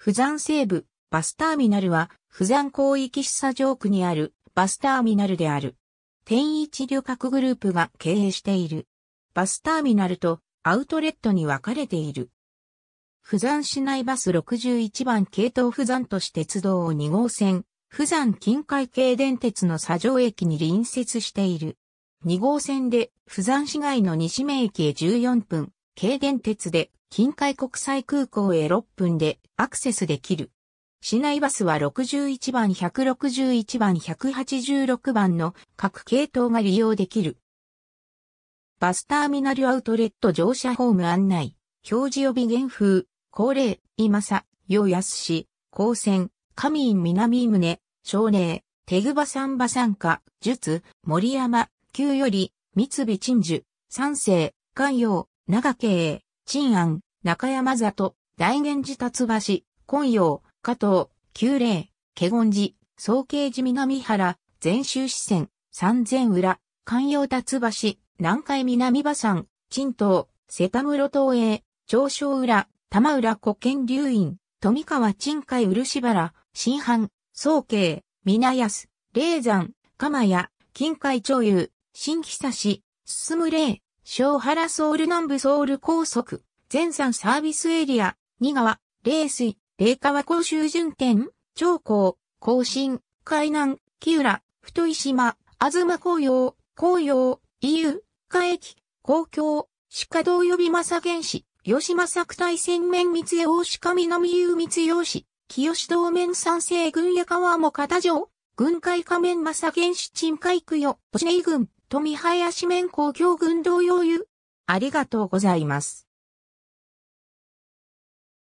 富山西部、バスターミナルは、富山広域市察上区にあるバスターミナルである。天一旅客グループが経営している。バスターミナルとアウトレットに分かれている。富山市内バス61番系統富山都市鉄道を2号線、富山近海系電鉄の佐城駅に隣接している。2号線で富山市街の西名駅へ14分、軽電鉄で近海国際空港へ6分でアクセスできる。市内バスは61番、161番、186番の各系統が利用できる。バスターミナルアウトレット乗車ホーム案内、表示予備原風、高齢、今さ、よやすし、高専、上院南井宗、少年、手具場三場三家、術、森山、旧より、三菱鎮守、三世、関陽、長慶、陳安、中山里、大源寺達橋、今陽、加藤、九霊、華厳寺、総慶寺南原、全州支線、三千浦、関陽達橋、南海南馬山、陳東、瀬田室東栄、長昇浦、玉浦古県流院、富川陳海漆原、新藩、総慶、皆安、霊山、鎌谷、近海長遊、新久し、進む霊、小原ソウル南部ソウル高速、全山サービスエリア、二川、霊水、霊川甲州順天、長江、甲信、海南、木浦、太島、東紅葉、紅葉、伊 u 海駅、公共、鹿道予び正源市、吉政大戦面三江大鹿南遊三洋市、清道面三世軍や川も片城、軍海仮面正源市鎮海区よ、星根内郡。富林面工業運同様ゆ。ありがとうございます。